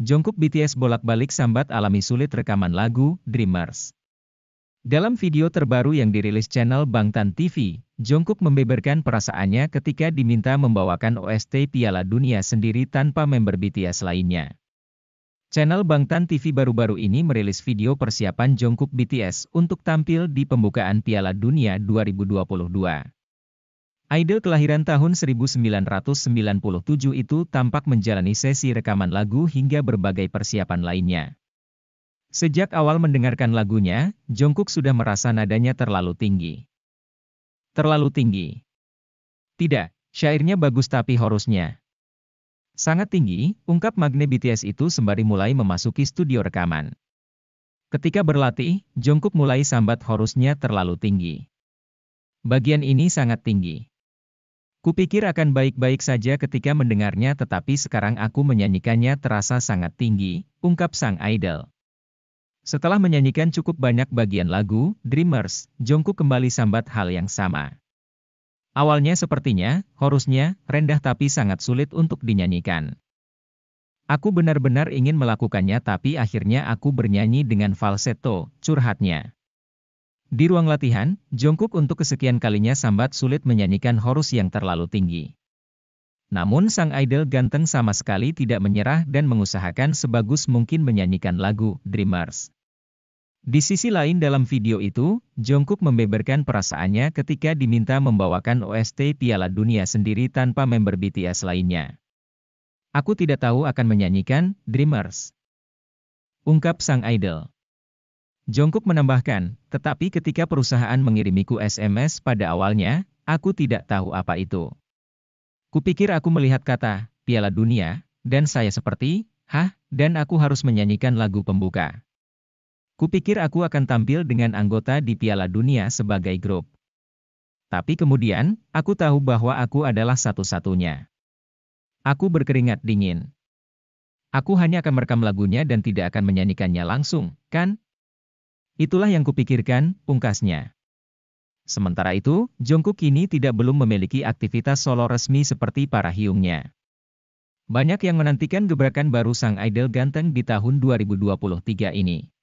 Jongkook BTS bolak-balik sambat alami sulit rekaman lagu, Dreamers. Dalam video terbaru yang dirilis channel Bangtan TV, Jungkook membeberkan perasaannya ketika diminta membawakan OST Piala Dunia sendiri tanpa member BTS lainnya. Channel Bangtan TV baru-baru ini merilis video persiapan Jungkook BTS untuk tampil di pembukaan Piala Dunia 2022. Idol kelahiran tahun 1997 itu tampak menjalani sesi rekaman lagu hingga berbagai persiapan lainnya. Sejak awal mendengarkan lagunya, Jongkook sudah merasa nadanya terlalu tinggi. Terlalu tinggi. Tidak, syairnya bagus tapi horusnya. Sangat tinggi, ungkap Magne BTS itu sembari mulai memasuki studio rekaman. Ketika berlatih, Jongkook mulai sambat horusnya terlalu tinggi. Bagian ini sangat tinggi. Kupikir akan baik-baik saja ketika mendengarnya tetapi sekarang aku menyanyikannya terasa sangat tinggi, ungkap sang idol. Setelah menyanyikan cukup banyak bagian lagu, Dreamers, Jongkook kembali sambat hal yang sama. Awalnya sepertinya, horusnya, rendah tapi sangat sulit untuk dinyanyikan. Aku benar-benar ingin melakukannya tapi akhirnya aku bernyanyi dengan falsetto, curhatnya. Di ruang latihan, Jongkuk untuk kesekian kalinya sambat sulit menyanyikan Horus yang terlalu tinggi. Namun sang idol ganteng sama sekali tidak menyerah dan mengusahakan sebagus mungkin menyanyikan lagu Dreamers. Di sisi lain dalam video itu, Jongkuk membeberkan perasaannya ketika diminta membawakan OST Piala Dunia sendiri tanpa member BTS lainnya. Aku tidak tahu akan menyanyikan Dreamers. Ungkap sang idol. Jongkuk menambahkan, tetapi ketika perusahaan mengirimiku SMS pada awalnya, aku tidak tahu apa itu. Kupikir aku melihat kata, piala dunia, dan saya seperti, hah, dan aku harus menyanyikan lagu pembuka. Kupikir aku akan tampil dengan anggota di piala dunia sebagai grup. Tapi kemudian, aku tahu bahwa aku adalah satu-satunya. Aku berkeringat dingin. Aku hanya akan merekam lagunya dan tidak akan menyanyikannya langsung, kan? Itulah yang kupikirkan, pungkasnya. Sementara itu, Jongkook kini tidak belum memiliki aktivitas solo resmi seperti para hiungnya. Banyak yang menantikan gebrakan baru sang idol ganteng di tahun 2023 ini.